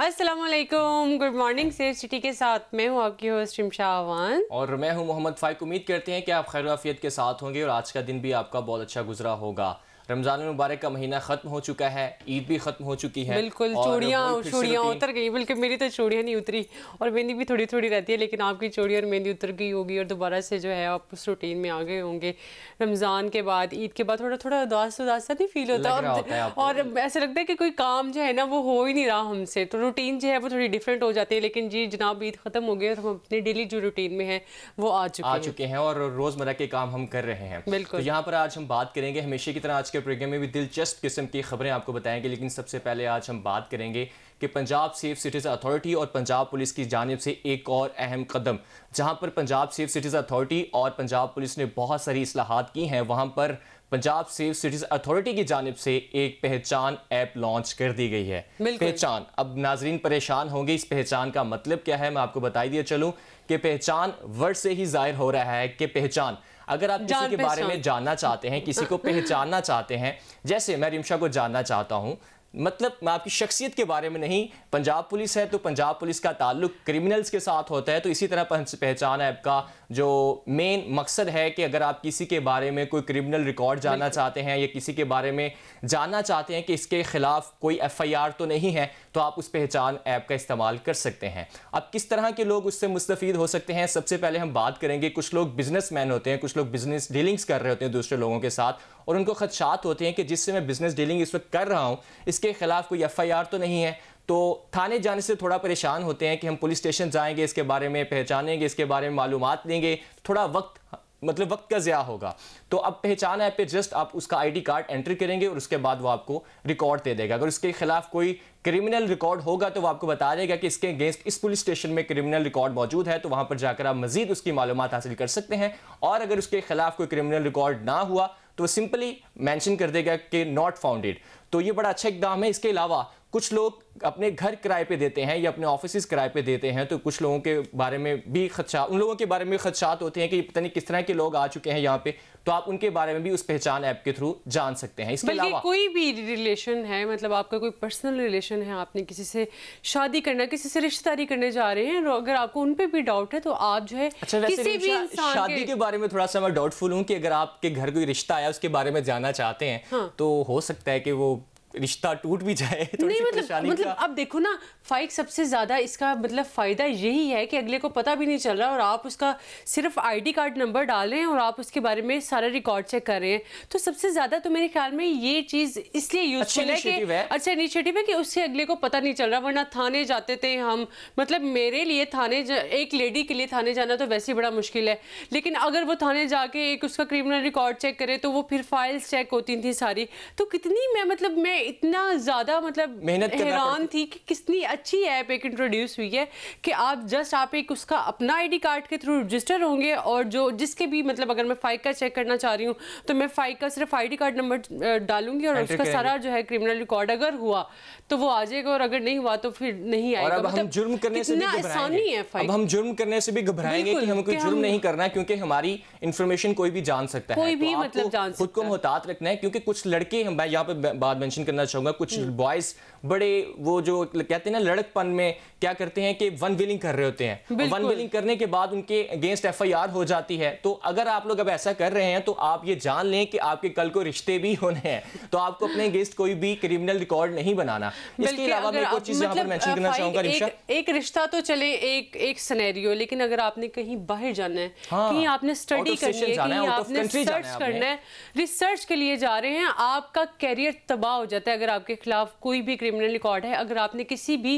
Aslam good morning safe city के साथ मैं हूँ आपकी होस्ट इमशा और मैं हूँ मोहम्मद फाइक उम्मीद करते हैं कि आप खैर वाफियत के साथ होंगे और आज का दिन भी आपका बहुत अच्छा गुजरा होगा रमजान मुबारक का महीना खत्म हो चुका है ईद भी खत्म हो चुकी है बिल्कुल चूड़ियाँ चूड़ियाँ उतर गई बल्कि मेरी तो चूड़ियाँ नहीं उतरी और मेहंदी भी थोड़ी थोड़ी रहती है लेकिन आपकी चूड़ी और मेहंदी उतर गई होगी और दोबारा से जो है आप उस रूटीन में आ गए होंगे रमज़ान के बाद ईद के बाद थोड़ा थोड़ा उदास उदास सा नहीं फील होता और ऐसा लगता है कि कोई काम जो है ना वो हो ही नहीं रहा हमसे तो रूटीन जो है वो थोड़ी डिफरेंट हो जाती है लेकिन जी जनाब ईद ख़त्म हो गई और हम अपने डेली जो रूटीन में है वो आ चुके आ चुके हैं और रोज़मर्रा के काम हम कर रहे हैं बिल्कुल तो यहाँ पर आज हम बात करेंगे हमेशा की तरह आज के के प्रोग्राम में भी दिलचस्प किस्म की खबरें आपको बताएंगे लेकिन सबसे पहले आज हम बात करेंगे कि पंजाब सेफ सिटीज़ अथॉरिटी और पंजाब पुलिस की जानब से एक और अहम कदम जहां पर पंजाब सेफ सिटीज़ अथॉरिटी और पंजाब पुलिस ने बहुत सारी असलाहत की हैं वहाँ पर पंजाब सेफ सिटीज़ अथॉरिटी की जानब से एक पहचान ऐप लॉन्च कर दी गई है पहचान अब नाजरीन परेशान होंगे इस पहचान का मतलब क्या है मैं आपको बता दिया चलूँ कि पहचान वर्ड से ही जाहिर हो रहा है कि पहचान अगर आप किसी के बारे में जानना चाहते हैं किसी को पहचानना चाहते हैं जैसे मैं रिमशा को जानना चाहता हूँ मतलब आपकी शख्सियत के बारे में नहीं पंजाब पुलिस है तो पंजाब पुलिस का ताल्लुक क्रिमिनल्स के साथ होता है तो इसी तरह पहचान ऐप का जो मेन मकसद है कि अगर आप किसी के बारे में कोई क्रिमिनल रिकॉर्ड जानना चाहते हैं या किसी के बारे में जानना चाहते हैं कि इसके खिलाफ कोई एफआईआर तो नहीं है तो आप उस पहचान ऐप का इस्तेमाल कर सकते हैं अब किस तरह के लोग उससे मुस्तफ़ हो सकते हैं सबसे पहले हम बात करेंगे कुछ लोग बिजनेस होते हैं कुछ लोग बिजनेस डीलिंग्स कर रहे होते हैं दूसरे लोगों के साथ और उनको खदशात होते हैं कि जिससे मैं बिजनेस डीलिंग इस वक्त कर रहा हूँ इस इसके खिलाफ कोई एफ तो नहीं है तो थाने जाने से थोड़ा परेशान होते हैं कि हम पुलिस स्टेशन जाएंगे इसके बारे में पहचानेंगे इसके बारे में मालूम देंगे थोड़ा वक्त मतलब वक्त का ज़्या होगा तो अब पहचान ऐप पे जस्ट आप उसका आईडी कार्ड एंटर करेंगे और उसके बाद वो आपको रिकॉर्ड दे देगा अगर उसके खिलाफ कोई क्रिमिनल रिकॉर्ड होगा तो वो आपको बता देगा कि इसके अगेंस्ट इस पुलिस स्टेशन में क्रिमिनल रिकॉर्ड मौजूद है तो वहाँ पर जाकर आप मजीद उसकी मालूम हासिल कर सकते हैं और अगर उसके खिलाफ कोई क्रिमिनल रिकॉर्ड ना हुआ तो सिंपली मैंशन कर देगा कि नॉट फाउंडेड तो ये बड़ा अच्छा इकदाम है इसके अलावा कुछ लोग अपने घर किराए पे देते हैं या अपने ऑफिस किराए पे देते हैं तो कुछ लोगों के बारे में भी खदशा उन लोगों के बारे में खदशात होते हैं कि पता नहीं किस तरह के लोग आ चुके हैं यहाँ पे तो आप उनके बारे में भी उस पहचान ऐप के थ्रू जान सकते हैं इसके अलावा कोई भी रिलेशन है मतलब आपका कोई पर्सनल रिलेशन है आपने किसी से शादी करना किसी से रिश्तेदारी करने जा रहे हैं अगर आपको उन पर भी डाउट है तो आप जो है अच्छा वैसे शादी के बारे में थोड़ा सा मैं डाउटफुल हूँ कि अगर आपके घर कोई रिश्ता आया उसके बारे में जाना चाहते हैं हाँ। तो हो सकता है कि वो रिश्ता टूट भी जाए नहीं मतलब मतलब अब देखो ना फाइट सबसे ज़्यादा इसका मतलब फ़ायदा यही है कि अगले को पता भी नहीं चल रहा और आप उसका सिर्फ आईडी कार्ड नंबर डाल रहे हैं और आप उसके बारे में सारा रिकॉर्ड चेक कर रहे हैं तो सबसे ज़्यादा तो मेरे ख्याल में ये चीज़ इसलिए यूजफुल अच्छा है कि अच्छा इनिशियटिव है कि उससे अगले को पता नहीं चल रहा वरना थाने जाते थे हम मतलब मेरे लिए थाने एक लेडी के लिए थाने जाना तो वैसे ही बड़ा मुश्किल है लेकिन अगर वो थाने जाके एक उसका क्रिमिनल रिकॉर्ड चेक करे तो वो फिर फाइल्स चेक होती थी सारी तो कितनी मैं मतलब मैं मैं इतना ज़्यादा मतलब मेहनत हैरान थी कि कितनी अच्छी ऐप एक इंट्रोड्यूस हुई है कि आप जस्ट आप एक उसका अपना आईडी कार्ड के थ्रू रजिस्टर होंगे और जो जिसके भी मतलब अगर मैं फाइका चेक करना चाह रही हूँ तो मैं फाइका सिर्फ आईडी कार्ड नंबर डालूंगी और उसका सारा जो है क्रिमिनल रिकॉर्ड अगर हुआ तो वो आ जाएगा और अगर नहीं हुआ तो फिर नहीं आएगा मतलब हम जुर्म करने से भी घबराएंगे कि हमें कोई जुर्म नहीं करना है क्योंकि हमारी इन्फॉर्मेशन कोई भी जान सकता है कोई तो भी मतलब जान खुद को मोहतात रखना है क्योंकि कुछ लड़के हम यहाँ पे बात मेंशन करना चाहूंगा कुछ बॉयज़ हम्म। बड़े वो जो कहते हैं ना लड़कपन में क्या करते हैं कि वन विलिंग कर रहे होते हैं वन विलिंग करने के बाद उनके अगेंस्ट एफ हो जाती है तो अगर आप लोग अब ऐसा कर रहे हैं तो आप ये जान लें कि आपके कल को रिश्ते भी होने हैं तो आपको अपने अगेंस्ट कोई भी क्रिमिनल रिकॉर्ड नहीं बनाना इसके अलावा मैं एक और चीज यहाँ पर मेंशन मतलब, करना चाहूंगा एक, एक रिश्ता तो चले एक एक सिनेरियो लेकिन अगर आपने कहीं बाहर जाना है हाँ, कहीं आपने स्टडी करनी है कहीं आपने रिसर्च करना है रिसर्च के लिए जा रहे हैं आपका कैरियर तबाह हो जाता है अगर आपके खिलाफ कोई भी क्रिमिनल रिकॉर्ड है अगर आपने किसी भी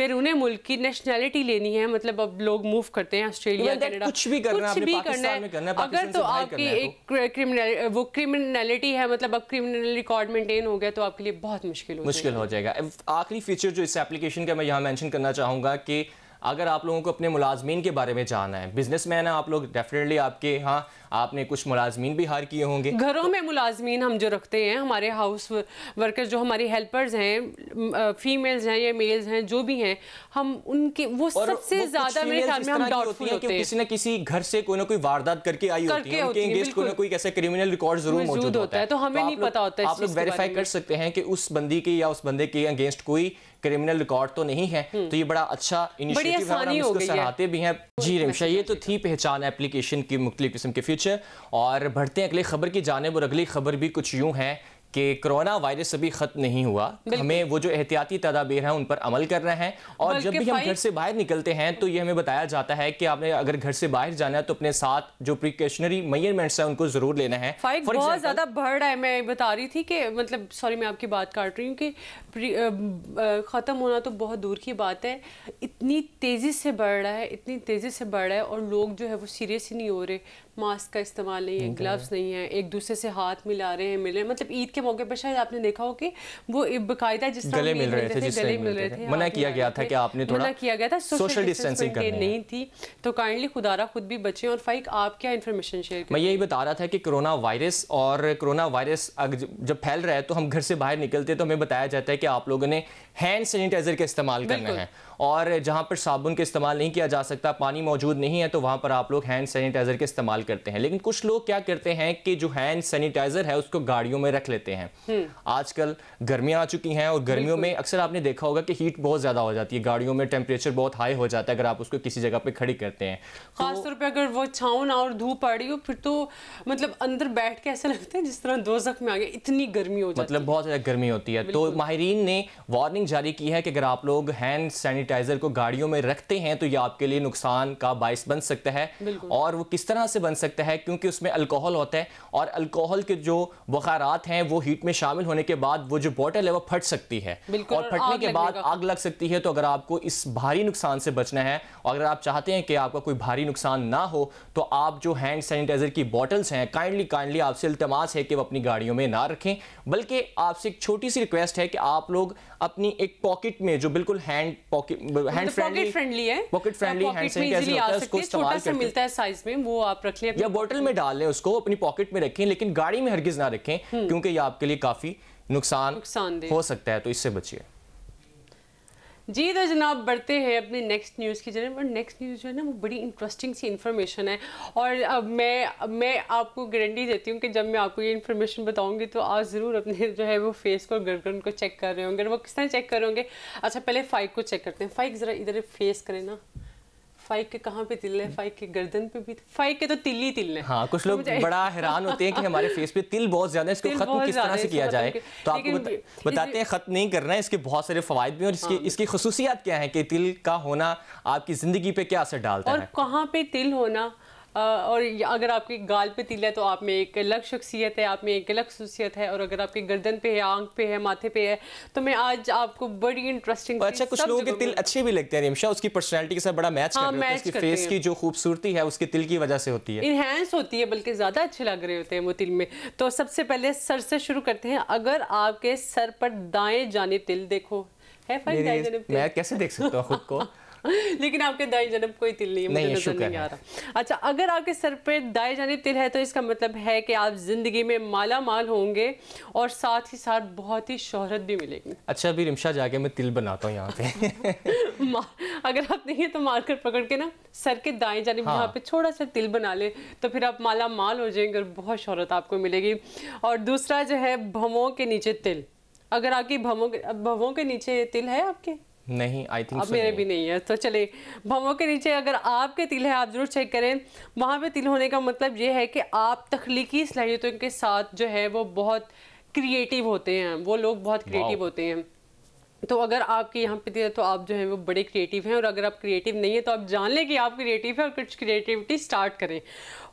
बैरून मुल्क की नेशनैलिटी लेनी है मतलब अब लोग मूव करते हैं ऑस्ट्रेलिया कनाडा कुछ भी करना कुछ भी करना है अगर तो आपकी एक क्रिमिनल वो क्रिमिनलिटी है मतलब अब क्रिमिनल रिकॉर्ड मेंटेन हो गया तो आपके लिए बहुत मुश्किल हो मुश्किल हो जाएगा आखिरी फीचर जो इस एप्लीकेशन का मैं यहाँ मैंशन करना चाहूँगा कि अगर आप लोगों को अपने मुलाजमीन के बारे में जानना है बिजनेस मैन है आप लोग डेफिनेटली आपके यहाँ आपने कुछ मुलाजमीन भी हार किए होंगे घरों तो, में मुलाजमीन हम जो रखते हैं हमारे हाउस वर्कर्स जो हमारे हेल्पर्स हैं फीमेल्स हैं या मेल्स हैं जो भी हैं हम उनके वो सबसे ज्यादा मेरे ख्याल में हम डाउटफुल होते हैं किसी न किसी घर से कोई ना कोई वारदात करके आई होती है उनके कोई ना कोई ऐसा क्रिमिनल रिकॉर्ड जरूर मौजूद होता है तो हमें तो नहीं पता होता है आप लोग वेरीफाई कर सकते हैं कि उस बंदी के या उस बंदे के अगेंस्ट कोई क्रिमिनल रिकॉर्ड तो नहीं है हम्म। तो ये बड़ा अच्छा इनिशिएटिव है और हम इसको सराहते भी हैं जी रिमशा ये तो थी पहचान एप्लीकेशन की मुख्तलिफ किस्म के फ्यूचर और बढ़ते हैं अगली खबर की जानब और अगली खबर भी कुछ यूं है कि कोरोना वायरस अभी खत्म नहीं हुआ हमें वो जो एहतियाती तदाबीर हैं उन पर अमल कर रहे हैं और जब भी हम घर से बाहर निकलते हैं तो ये हमें बताया जाता है कि आपने अगर घर से बाहर जाना है तो अपने साथ जो प्रिकॉशनरी मेजरमेंट्स हैं उनको जरूर लेना है बहुत ज़्यादा बढ़ रहा है मैं बता रही थी कि मतलब सॉरी मैं आपकी बात काट रही हूँ कि ख़त्म होना तो बहुत दूर की बात है इतनी तेज़ी से बढ़ रहा है इतनी तेज़ी से बढ़ रहा है और लोग जो है वो सीरियस ही नहीं हो रहे मास्क का इस्तेमाल नहीं है ग्लव्स नहीं है एक दूसरे से हाथ मिला रहे हैं मिल रहे हैं मतलब ईद के मौके पर शायद आपने देखा हो कि वो बकायदा जिस गले मिल रहे थे गले मिल रहे थे मना किया गया था कि आपने मना किया गया था सोशल डिस्टेंसिंग नहीं थी तो काइंडली खुदारा खुद भी बचे और फाइक आप क्या इन्फॉर्मेशन शेयर मैं यही बता रहा था कि कोरोना वायरस और कोरोना वायरस जब फैल रहा है तो हम घर से बाहर निकलते हैं तो हमें बताया जाता है कि आप लोगों ने हैंड सैनिटाइजर के इस्तेमाल करना है और जहां पर साबुन का इस्तेमाल नहीं किया जा सकता पानी मौजूद नहीं है तो वहां पर आप लोग हैंड सैनिटाइजर के इस्तेमाल करते हैं लेकिन कुछ लोग क्या करते हैं कि जो हैंड सैनिटाइजर है उसको गाड़ियों में रख लेते हैं हम्म। आजकल गर्मियां आ चुकी हैं और गर्मियों में अक्सर आपने देखा होगा कि हीट बहुत ज़्यादा हो जाती है गाड़ियों में टेम्परेचर बहुत हाई हो जाता है अगर आप उसको किसी जगह पर खड़ी करते हैं तो खासतौर पर अगर वो छाउन और धूप पड़ी हो फिर तो मतलब अंदर बैठ के ऐसा लगता है जिस तरह दो जख्म आ गया इतनी गर्मी हो मतलब है मतलब बहुत ज़्यादा गर्मी होती है तो माहरीन ने वार्निंग वार्निंग जारी की है कि अगर आप लोग हैंड सैनिटाइजर को गाड़ियों में रखते हैं तो ये आपके लिए नुकसान का बायस बन सकता है और वो किस तरह से बन सकता है क्योंकि उसमें अल्कोहल होता है और अल्कोहल के जो बुखारात हैं वो हीट में शामिल होने के बाद वो जो बॉटल है वो फट सकती है और फटने के बाद आग लग सकती है तो अगर आपको इस भारी नुकसान से बचना है और अगर आप चाहते हैं कि आपका कोई भारी नुकसान ना हो तो आप जो हैंड सैनिटाइजर की बॉटल्स हैं काइंडली काइंडली आपसे इल्तमास है कि वो अपनी गाड़ियों में ना रखें बल्कि आपसे एक छोटी सी रिक्वेस्ट है कि आप लोग अपनी एक पॉकेट में जो बिल्कुल hand pocket hand friendly friendly है पॉकेट फ्रेंडली हैंड होता है उसको इस्तेमाल करते मिलता है साइज में वो आप रख लें या बोतल में डाल लें उसको अपनी पॉकेट में रखें लेकिन गाड़ी में हरगिज ना रखें हम्म। क्योंकि ये आपके लिए काफी नुकसान हो सकता है तो इससे बचिए जी तो जनाब बढ़ते हैं अपने नेक्स्ट न्यूज़ की जनाब और नेक्स्ट न्यूज़ जो है ना वो बड़ी इंटरेस्टिंग सी इन्फॉर्मेशन है और अब मैं मैं आपको गारंटी देती हूँ कि जब मैं आपको ये इन्फॉर्मेशन बताऊँगी तो आप ज़रूर अपने जो है वो फेस को गर्दन को चेक कर रहे होंगे वो किस तरह चेक कर रहे होंगे अच्छा पहले फाइक को चेक करते हैं फाइक ज़रा इधर फेस करें ना फाइक के कहाँ पे तिल है फाइक के गर्दन पे भी फाइक के तो तिल ही तिल है हाँ कुछ लोग बड़ा हैरान होते हैं कि हमारे फेस पे तिल बहुत ज्यादा है इसको खत्म किस तरह से किया जाए तो आपको बताते हैं खत्म नहीं करना है इसके बहुत सारे फवायद भी और इसकी हाँ। इसकी खसूसियात क्या है कि तिल का होना आपकी जिंदगी पे क्या असर डालता है और कहाँ पे तिल होना और अगर आपकी गाल पे तिल है तो आप में एक अलग शख्सियत है आप में एक अलग खूसियत है और अगर आपके गर्दन पे है आंख पे है माथे पे है तो मैं आज आपको बड़ी इंटरेस्टिंग अच्छा कुछ लोगों के तिल अच्छे भी लगते हैं रिमशा उसकी पर्सनैलिटी के साथ बड़ा मैच हाँ, कर रहे उसकी फेस की जो खूबसूरती है उसके तिल की वजह से होती है इनहेंस होती है बल्कि ज़्यादा अच्छे लग रहे होते हैं वो तिल में तो सबसे पहले सर से शुरू करते हैं अगर आपके सर पर दाएं जाने तिल देखो है मैं कैसे देख सकता हूँ खुद को लेकिन आपके दाई जानब कोई तिल नहीं मुझे नजर नहीं आ रहा अच्छा अगर आपके सर पे दाई जानब तिल है तो इसका मतलब है कि आप जिंदगी में माला माल होंगे और साथ ही साथ बहुत ही शोहरत भी मिलेगी अच्छा अभी रिमशा जाके मैं तिल बनाता हूँ यहाँ पे अगर आप नहीं तो मार्कर पकड़ के ना सर के दाएं जानब हाँ। यहाँ पे छोटा सा तिल बना ले तो फिर आप माला माल हो जाएंगे और बहुत शोहरत आपको मिलेगी और दूसरा जो है भवों के नीचे तिल अगर आपकी भवों के भवों के नीचे तिल है आपके नहीं आई थिंक अब so मेरे भी नहीं है तो चले भवों के नीचे अगर आपके तिल है आप ज़रूर चेक करें वहाँ पे तिल होने का मतलब ये है कि आप तख्लीकी सलाहियतों के साथ जो है वो बहुत क्रिएटिव होते हैं वो लोग बहुत क्रिएटिव होते हैं तो अगर आपके यहाँ पे है तो आप जो है वो बड़े क्रिएटिव हैं और अगर आप क्रिएटिव नहीं है तो आप जान लें कि आप क्रिएटिव हैं और कुछ क्रिएटिविटी स्टार्ट करें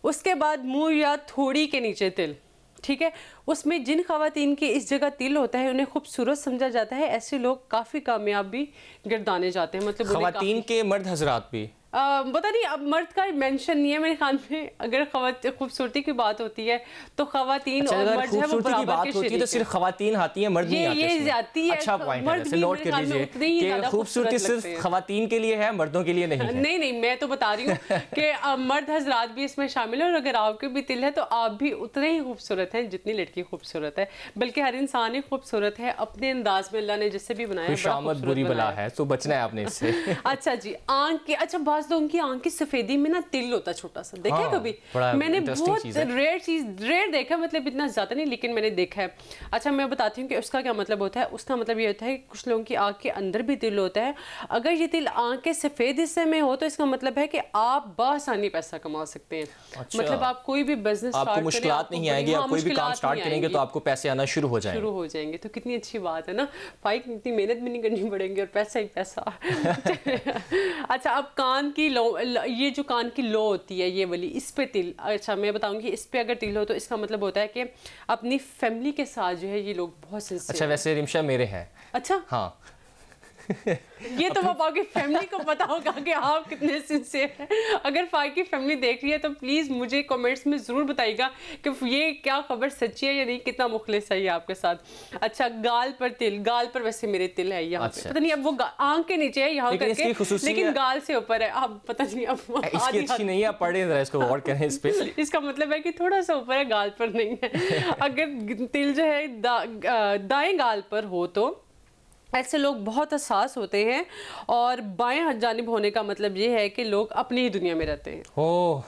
उसके बाद मुँह या थोड़ी के नीचे तिल ठीक है उसमें जिन खातन के इस जगह तिल होता है उन्हें खूबसूरत समझा जाता है ऐसे लोग काफ़ी कामयाब भी गिरदाने जाते हैं मतलब खातन के मर्द हजरात भी पता नहीं अब मर्द का मेंशन नहीं है मेरे ख्याल में अगर खूबसूरती की बात होती है तो खातन अच्छा, और मर्द है तो सिर्फ खातन आती अच्छा है मर्द अच्छा खूबसूरती सिर्फ खातन के लिए है मर्दों के लिए नहीं नहीं नहीं मैं तो बता रही हूँ कि मर्द हजरात भी इसमें शामिल है और अगर आपके भी दिल है तो आप भी उतने ही खूबसूरत हैं जितनी लड़की खूबसूरत है बल्कि हर इंसान ही खूबसूरत है अपने अंदाज में अल्लाह ने जिससे भी बनाया बुरी बला है तो बचना है आपने इससे अच्छा जी आंख के अच्छा बाज लोगों की आंख की सफेदी में ना तिल होता छोटा सा देखा हाँ, है कभी मैंने बहुत रेयर चीज रेयर देखा मतलब इतना ज्यादा नहीं लेकिन मैंने देखा है अच्छा मैं बताती हूँ कि उसका क्या मतलब होता है उसका मतलब ये होता है कि कुछ लोगों की आंख के अंदर भी तिल होता है अगर ये तिल आंख के सफेद हिस्से में हो तो इसका मतलब है कि आप बसानी पैसा कमा सकते हैं अच्छा। मतलब आप कोई भी बिजनेस मुश्किल नहीं आएगी हाँ, आप कोई भी काम स्टार्ट करेंगे तो आपको पैसे आना शुरू हो जाए शुरू हो जाएंगे तो कितनी अच्छी बात है ना फाइक इतनी मेहनत भी नहीं करनी पड़ेगी और पैसा ही पैसा अच्छा अब कान की लो ये जो कान की लो होती है ये वाली इस पे तिल अच्छा मैं बताऊंगी इस पे अगर तिल हो तो इसका मतलब होता है कि अपनी फैमिली के साथ जो है ये लोग बहुत अच्छा वैसे रिमशा मेरे हैं अच्छा हाँ ये तो आप की फैमिली को पता होगा कि आप कितने सिंसियर हैं अगर फाई की फैमिली देख रही है तो प्लीज़ मुझे कमेंट्स में ज़रूर बताइएगा कि ये क्या खबर सच्ची है या नहीं कितना मुखलिस है ये आपके साथ अच्छा गाल पर तिल गाल पर वैसे मेरे तिल है यहाँ अच्छा, पता नहीं अब वो आंख के नीचे है यहाँ करके लेकिन गाल से ऊपर है आप पता नहीं अब अच्छी नहीं है पढ़े इसको गौर करें इस पे इसका मतलब है कि थोड़ा सा ऊपर है गाल पर नहीं है अगर तिल जो है दाएं गाल पर हो तो ऐसे लोग बहुत हसास होते हैं और बाएं जानब होने का मतलब ये है कि लोग अपनी ही दुनिया में रहते हैं ओह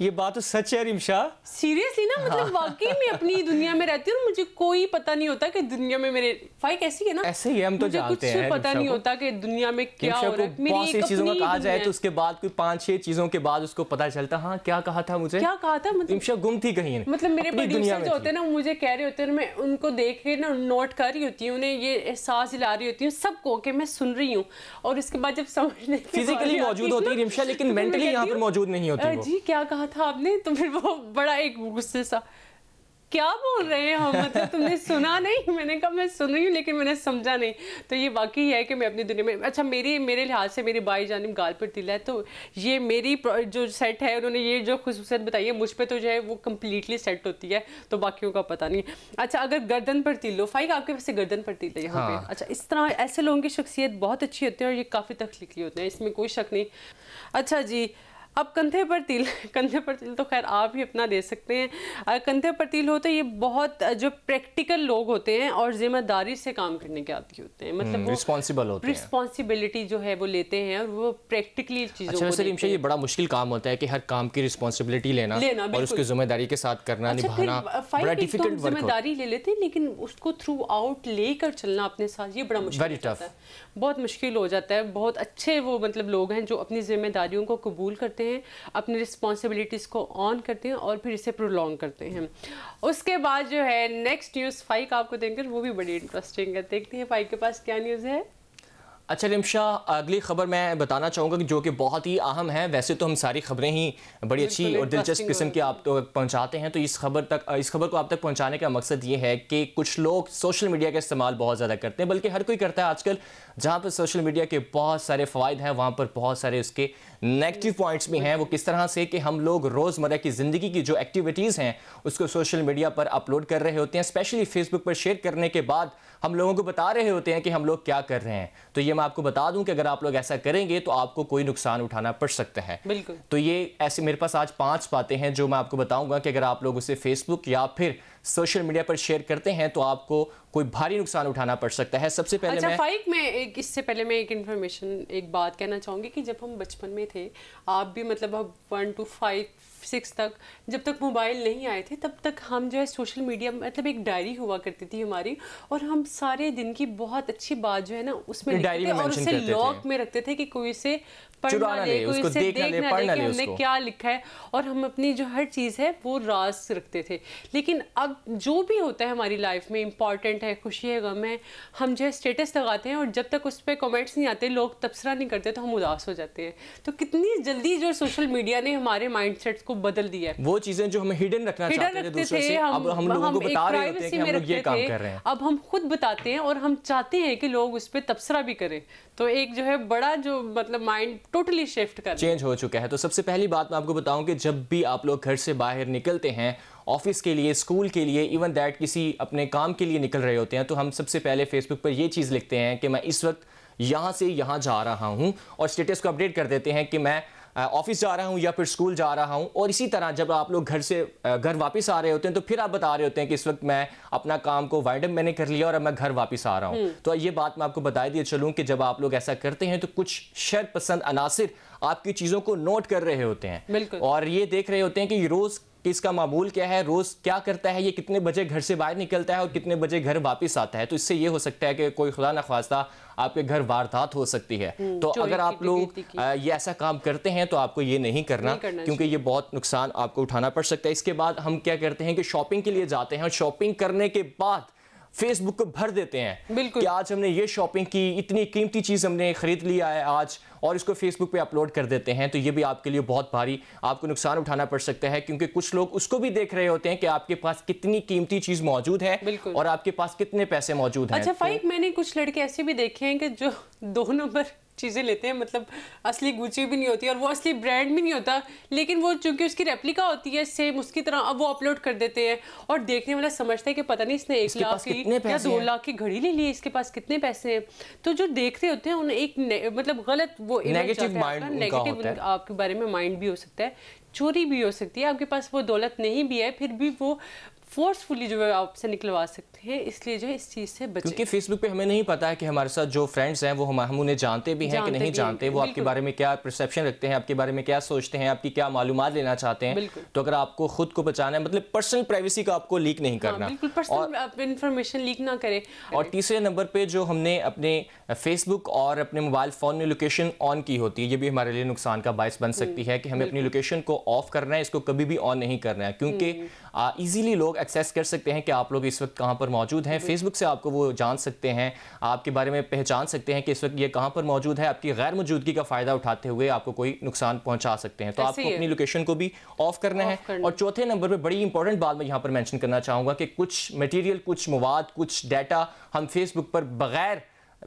ये बात तो सच है रिमशा सीरियसली ना मतलब हाँ। वाकई में अपनी दुनिया में रहती हूँ मुझे कोई पता नहीं होता कि दुनिया में मेरे फाइक ऐसी है ना ऐसे ही हम तो मुझे जानते हैं पता नहीं होता कि दुनिया में क्या हो रहा है मेरी चीजों का कहा जाए तो उसके बाद कोई पांच छह चीजों के बाद उसको पता चलता हाँ क्या कहा था मुझे क्या कहा था मतलब रिमशा गुम थी कहीं मतलब मेरे दुनिया जो होते हैं ना मुझे कह रहे होते हैं मैं उनको देख के ना नोट कर रही होती हूँ उन्हें ये एहसास दिला रही होती हूँ सबको कि मैं सुन रही हूँ और उसके बाद जब समझ फिजिकली मौजूद होती है रिमशा लेकिन तो मेंटली यहाँ पर मौजूद नहीं होता जी क्या कहा कहा था आपने तो फिर वो बड़ा एक गुस्से सा क्या बोल रहे हैं हम मतलब तुमने सुना नहीं मैंने कहा मैं सुन रही हूँ लेकिन मैंने समझा नहीं तो ये बाकी है कि मैं अपनी दुनिया में अच्छा मेरी मेरे लिहाज से मेरी बाई जानब गाल पर दिल है तो ये मेरी जो सेट है उन्होंने ये जो खसूसियत बताई है मुझ पर तो जो है वो कम्प्लीटली सेट होती है तो बाकियों का पता नहीं अच्छा अगर गर्दन पर लो फाइक आपके पास गर्दन पर तिल है यहाँ हाँ। पे अच्छा इस तरह ऐसे लोगों की शख्सियत बहुत अच्छी होती है और ये काफ़ी तख्लीकी होते हैं इसमें कोई शक नहीं अच्छा जी अब कंधे पर तिल कंधे पर तिल तो खैर आप ही अपना दे सकते हैं कंधे पर तिल होते तो ये बहुत जो प्रैक्टिकल लोग होते हैं और जिम्मेदारी से काम करने के आदि होते हैं मतलब रिस्पॉन्सिबल हम्म, होते हैं रिस्पॉन्सिबिलिटी जो है वो लेते हैं और वो प्रैक्टिकली चीज अच्छा, ये बड़ा मुश्किल काम होता है कि हर काम की रिस्पॉन्सिबिलिटी लेना, लेना और उसकी जिम्मेदारी के साथ करना अच्छा, निभाना बड़ा डिफिकल्ट तो जिम्मेदारी ले लेते हैं लेकिन उसको थ्रू आउट लेकर चलना अपने साथ ये बड़ा मुश्किल बहुत मुश्किल हो जाता है बहुत अच्छे वो मतलब लोग हैं जो अपनी जिम्मेदारियों को कबूल करते हैं हैं अपनी रिस्पॉन्सिबिलिटीज़ को ऑन करते हैं और फिर इसे प्रोलॉन्ग करते हैं उसके बाद जो है नेक्स्ट न्यूज़ फाइव आपको देंगे वो भी बड़ी इंटरेस्टिंग है देखते हैं फाइव के पास क्या न्यूज़ है अच्छा रिमशाह अगली खबर मैं बताना चाहूँगा कि जो कि बहुत ही अहम है वैसे तो हम सारी खबरें ही बड़ी अच्छी और दिलचस्प किस्म की आप तो पहुँचाते हैं तो इस खबर तक इस खबर को आप तक पहुँचाने का मकसद ये है कि कुछ लोग सोशल मीडिया का इस्तेमाल बहुत ज़्यादा करते हैं बल्कि हर कोई करता है आजकल जहाँ पर सोशल मीडिया के बहुत सारे फ़वाद हैं वहाँ पर बहुत सारे उसके नेगेटिव पॉइंट्स भी हैं वो किस तरह से कि हम लोग रोज़मर्रा की ज़िंदगी की जो एक्टिविटीज़ हैं उसको सोशल मीडिया पर अपलोड कर रहे होते हैं स्पेशली फेसबुक पर शेयर करने के बाद हम लोगों को बता रहे होते हैं कि हम लोग क्या कर रहे हैं तो ये मैं आपको बता दूं कि अगर आप लोग ऐसा करेंगे तो आपको कोई नुकसान उठाना पड़ सकता है बिल्कुल तो ये ऐसे मेरे पास आज पांच बातें हैं जो मैं आपको बताऊंगा कि अगर आप लोग उसे फेसबुक या फिर सोशल मीडिया पर शेयर करते हैं तो आपको कोई भारी नुकसान उठाना पड़ सकता है सबसे पहले अच्छा, मैं फाइक एक इससे पहले मैं एक इन्फॉर्मेशन एक बात कहना चाहूँगी कि जब हम बचपन में थे आप भी मतलब अब वन टू फाइव सिक्स तक जब तक मोबाइल नहीं आए थे तब तक हम जो है सोशल मीडिया मतलब एक डायरी हुआ करती थी हमारी और हम सारे दिन की बहुत अच्छी बात जो है ना उसमें डायरी और उसे लॉक में रखते थे कि कोई उसे पढ़ना ले कोई उसे देखना ले, कि हमने क्या लिखा है और हम अपनी जो हर चीज़ है वो राज रखते थे लेकिन अब जो भी होता है हमारी लाइफ में इंपॉर्टेंट है खुशी है गम है हम जो है स्टेटस लगाते हैं और जब तक उस पर कमेंट्स नहीं आते लोग तबसरा नहीं करते तो हम उदास हो जाते हैं तो कितनी जल्दी जो सोशल मीडिया ने हमारे माइंड को बदल दिया वो चीजें जो हमें हिडन रखना हिडन चाहते रखते थे, थे हम, अब हम लोगों को बता रहे होते हैं कि हम लोग ये काम कर रहे हैं अब हम खुद बताते हैं और हम चाहते हैं कि लोग उस पर तबसरा भी करें तो एक जो है बड़ा जो मतलब माइंड टोटली शिफ्ट कर चेंज हो चुका है तो सबसे पहली बात मैं आपको बताऊं कि जब भी आप लोग घर से बाहर निकलते हैं ऑफिस के लिए स्कूल के लिए इवन दैट किसी अपने काम के लिए निकल रहे होते हैं तो हम सबसे पहले फेसबुक पर यह चीज़ लिखते हैं कि मैं इस वक्त यहाँ से यहाँ जा रहा हूँ और स्टेटस को अपडेट कर देते हैं कि मैं ऑफिस जा रहा हूँ या फिर स्कूल जा रहा हूँ और इसी तरह जब आप लोग घर से घर वापस आ रहे होते हैं तो फिर आप बता रहे होते हैं कि इस वक्त मैं अपना काम को वाइंड अप मैंने कर लिया और अब मैं घर वापस आ रहा हूँ हम्म। तो ये बात मैं आपको बता दिया चलूँ कि जब आप लोग ऐसा करते हैं तो कुछ शर पसंद अनासर आपकी चीज़ों को नोट कर रहे होते हैं और ये देख रहे होते हैं कि रोज़ कि इसका मामूल क्या है रोज़ क्या करता है ये कितने बजे घर से बाहर निकलता है और कितने बजे घर वापस आता है तो इससे ये हो सकता है कि कोई खुदा न खास्ता आपके घर वारदात हो सकती है हम्म, तो अगर आप लोग ये ऐसा काम करते हैं तो आपको ये नहीं करना, करना क्योंकि ये बहुत नुकसान आपको उठाना पड़ सकता है इसके बाद हम क्या करते हैं कि शॉपिंग के लिए जाते हैं और शॉपिंग करने के बाद फेसबुक को भर देते हैं बिल्कुल कि आज हमने ये शॉपिंग की इतनी कीमती चीज़ हमने खरीद लिया है आज और इसको फेसबुक पे अपलोड कर देते हैं तो ये भी आपके लिए बहुत भारी आपको नुकसान उठाना पड़ सकता है क्योंकि कुछ लोग उसको भी देख रहे होते हैं कि आपके पास कितनी कीमती चीज मौजूद है और आपके पास कितने पैसे मौजूद है अच्छा फाइक तो मैंने कुछ लड़के ऐसे भी देखे हैं कि जो दो नंबर चीज़ें लेते हैं मतलब असली गुची भी नहीं होती और वो असली ब्रांड भी नहीं होता लेकिन वो चूँकि उसकी रेप्लिका होती है सेम उसकी तरह अब वो अपलोड कर देते हैं और देखने वाला समझता है कि पता नहीं इसने एक लाख की या दो लाख की घड़ी ले ली इसके पास कितने पैसे हैं तो जो देखते होते हैं उन्हें एक मतलब गलत वो नेगेटिव नेगेटिव आपके बारे में माइंड भी हो सकता है चोरी भी हो सकती है आपके पास वो दौलत नहीं भी है फिर भी वो फोर्सफुली जो है आपसे निकलवा सकते हैं इसलिए जो है इस चीज़ से बचें क्योंकि फेसबुक पे हमें नहीं पता है कि हमारे साथ जो फ्रेंड्स हैं वो हम हम उन्हें जानते भी हैं कि नहीं जानते वो आपके बारे में क्या परसेप्शन रखते हैं आपके बारे में क्या सोचते हैं आपकी क्या मालूम लेना चाहते हैं तो अगर आपको खुद को बचाना है मतलब पर्सनल प्राइवेसी का आपको लीक नहीं हाँ, करना और इन्फॉर्मेशन लीक ना करें और तीसरे नंबर पर जो हमने अपने फेसबुक और अपने मोबाइल फ़ोन में लोकेशन ऑन की होती है ये भी हमारे लिए नुकसान का बायस बन सकती हम्म, है कि हमें अपनी लोकेशन को ऑफ करना है इसको कभी भी ऑन नहीं करना है क्योंकि ईजिली हम्म। लोग लोग एक्सेस कर सकते हैं कि आप लोग इस वक्त कहाँ पर मौजूद हैं फेसबुक से आपको वो जान सकते हैं आपके बारे में पहचान सकते हैं कि इस वक्त ये कहाँ पर मौजूद है आपकी गैर मौजूदगी का फ़ायदा उठाते हुए आपको कोई नुकसान पहुंचा सकते हैं तो आपको अपनी लोकेशन को भी ऑफ करना है और चौथे नंबर पर बड़ी इंपॉर्टेंट बात मैं यहाँ पर मैंशन करना चाहूँगा कि कुछ मटीरियल कुछ मवाद कुछ डाटा हम फेसबुक पर बगैर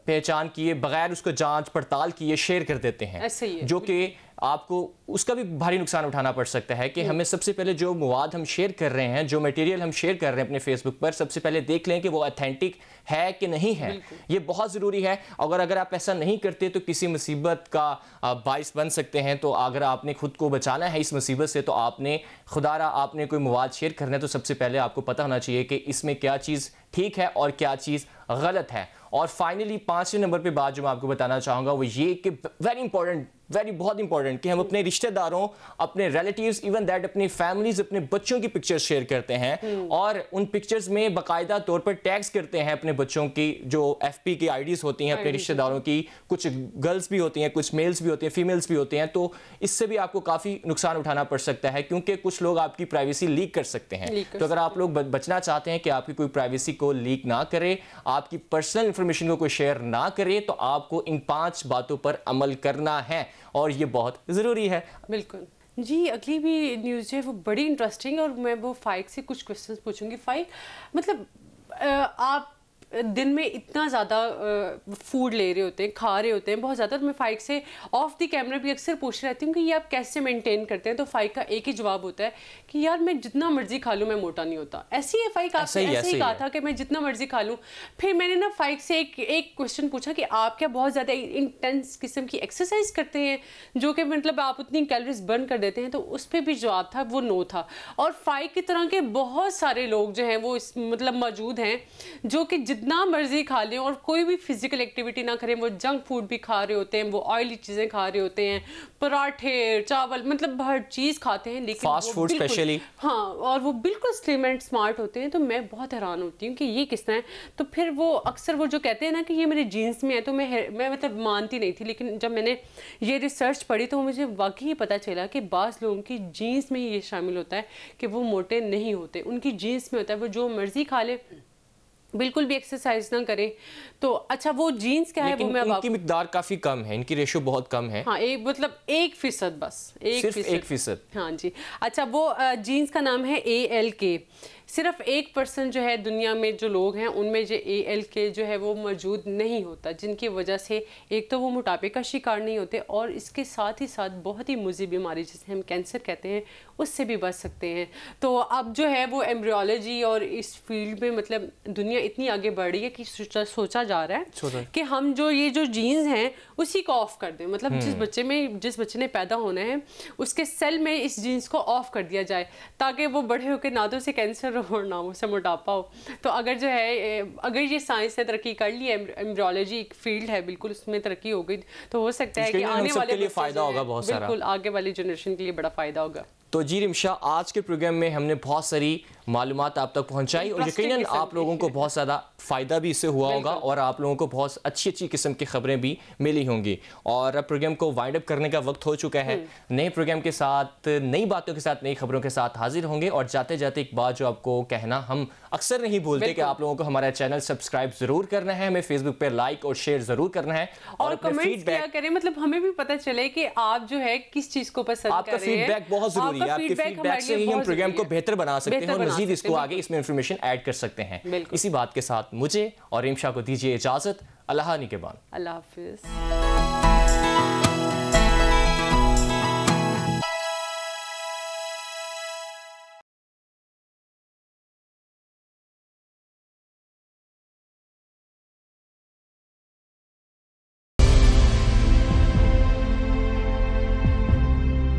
पहचान किए बगैर उसको जांच पड़ताल किए शेयर कर देते हैं जो कि आपको उसका भी भारी नुकसान उठाना पड़ सकता है कि हमें सबसे पहले जो मवाद हम शेयर कर रहे हैं जो मटेरियल हम शेयर कर रहे हैं अपने फेसबुक पर सबसे पहले देख लें कि वो अथेंटिक है कि नहीं है ये बहुत ज़रूरी है अगर अगर आप ऐसा नहीं करते तो किसी मुसीबत का बायस बन सकते हैं तो अगर आपने खुद को बचाना है इस मुसीबत से तो आपने खुदारा आपने कोई मवाद शेयर करना है तो सबसे पहले आपको पता होना चाहिए कि इसमें क्या चीज़ ठीक है और क्या चीज़ गलत है और फाइनली पाँचवें नंबर पे बात जो मैं आपको बताना चाहूँगा वो ये कि वेरी इंपॉर्टेंट वेरी बहुत इंपॉर्टेंट कि हम अपने रिश्तेदारों अपने रिलेटिव इवन दैट अपनी फैमिलीज अपने बच्चों की पिक्चर्स शेयर करते हैं हम्म। और उन पिक्चर्स में बाकायदा तौर पर टैग्स करते हैं अपने बच्चों की जो एफ पी की आईडीज होती हैं अपने रिश्तेदारों की कुछ गर्ल्स भी होती हैं कुछ मेल्स भी होते हैं फीमेल्स भी होते हैं तो इससे भी आपको काफ़ी नुकसान उठाना पड़ सकता है क्योंकि कुछ लोग आपकी प्राइवेसी लीक कर सकते हैं तो अगर आप लोग बचना चाहते हैं कि आपकी कोई प्राइवेसी को लीक ना करे आपकी पर्सनल इंफॉर्मेशन को कोई शेयर ना करे तो आपको इन पांच बातों पर अमल करना है और ये बहुत ज़रूरी है बिल्कुल जी अगली भी न्यूज़ जो है वो बड़ी इंटरेस्टिंग और मैं वो फाइक से कुछ क्वेश्चंस पूछूंगी फाइक मतलब आप दिन में इतना ज़्यादा फूड ले रहे होते हैं खा रहे होते हैं बहुत ज़्यादा तो मैं फाइक से ऑफ द कैमरा भी अक्सर पूछ रहती हूँ कि ये आप कैसे मेंटेन करते हैं तो फाइक का एक ही जवाब होता है कि यार मैं जितना मर्जी खा लूँ मैं मोटा नहीं होता ऐसी ही फाइक आपने ऐसे ही कहा था कि मैं जितना मर्जी खा लूँ फिर मैंने ना फाइक से एक एक क्वेश्चन पूछा कि आप क्या बहुत ज़्यादा इंटेंस किस्म की एक्सरसाइज करते हैं जो कि मतलब आप उतनी कैलोरीज बर्न कर देते हैं तो उस पर भी जवाब था वो नो था और फाइक की तरह के बहुत सारे लोग जो हैं वो इस मतलब मौजूद हैं जो कि जितना मर्जी खा लें और कोई भी फिज़िकल एक्टिविटी ना करें वो जंक फूड भी खा रहे होते हैं वो ऑयली चीज़ें खा रहे होते हैं पराठे चावल मतलब हर चीज़ खाते हैं लेकिन फास्ट फूड स्पेशली हाँ और वो बिल्कुल स्लिम एंड स्मार्ट होते हैं तो मैं बहुत हैरान होती हूँ कि ये किस तरह तो फिर वो अक्सर वो जो कहते हैं ना कि ये मेरे जीन्स में है तो मैं मैं मतलब मानती नहीं थी लेकिन जब मैंने ये रिसर्च पढ़ी तो मुझे वाकई पता चला कि बास लोगों की जीन्स में ही ये शामिल होता है कि वो मोटे नहीं होते उनकी जीन्स में होता है वो जो मर्ज़ी खा ले बिल्कुल भी एक्सरसाइज ना करें तो अच्छा वो जीन्स क्या है वो मैं इनकी मकदार काफ़ी कम है इनकी रेशो बहुत कम है हाँ एक मतलब एक फीसद बस एक सिर्फ फीसद। एक फीसद हाँ जी अच्छा वो जीन्स का नाम है ए एल के सिर्फ एक परसेंट जो है दुनिया में जो लोग हैं उनमें जो ए एल के जो है वो मौजूद नहीं होता जिनकी वजह से एक तो वो मोटापे का शिकार नहीं होते और इसके साथ ही साथ बहुत ही मुजी बीमारी जिसे हम कैंसर कहते हैं उससे भी बच सकते हैं तो अब जो है वो एम्ब्रियोलॉजी और इस फील्ड में मतलब दुनिया दुनिया इतनी आगे बढ़ रही है कि सोचा जा रहा है कि हम जो ये जो जीन्स हैं उसी को ऑफ कर दें मतलब जिस हम्म। बच्चे में जिस बच्चे ने पैदा होना है उसके सेल में इस जीन्स को ऑफ कर दिया जाए ताकि वो बड़े होकर ना तो उसे कैंसर हो और ना उसे मोटापा हो तो अगर जो है अगर ये साइंस ने तरक्की कर ली है एम्ब्रोलॉजी एक फील्ड है बिल्कुल उसमें तरक्की हो गई तो हो सकता है कि आने वाले फायदा होगा बहुत बिल्कुल आगे वाली जनरेशन के लिए बड़ा फायदा होगा तो जी रिमशा आज के प्रोग्राम में हमने बहुत सारी मालूम आप तक पहुँचाई और यकीन आप लोगों को बहुत ज़्यादा फ़ायदा भी इससे हुआ होगा और आप लोगों को बहुत अच्छी अच्छी किस्म की खबरें भी मिली होंगी और अब प्रोग्राम को वाइंड अप करने का वक्त हो चुका है हम्म। नए प्रोग्राम के साथ नई बातों के साथ नई खबरों के साथ हाजिर होंगे और जाते जाते एक बात जो आपको कहना हम अक्सर नहीं भूलते कि आप लोगों को हमारा चैनल सब्सक्राइब ज़रूर करना है हमें फेसबुक पर लाइक और शेयर ज़रूर करना है और कमेंट करें मतलब हमें भी पता चले कि आप जो है किस चीज़ को पसंद आपका फीडबैक बहुत ज़रूरी है आपके फीडबैक से ही हम प्रोग्राम को बेहतर बना सकते हैं मजीद इसको आगे इसमें इंफॉर्मेशन ऐड कर सकते हैं इसी बात के साथ मुझे और इमशा को दीजिए इजाज़त अल्लाह निकेबान अल्लाह हाफिज़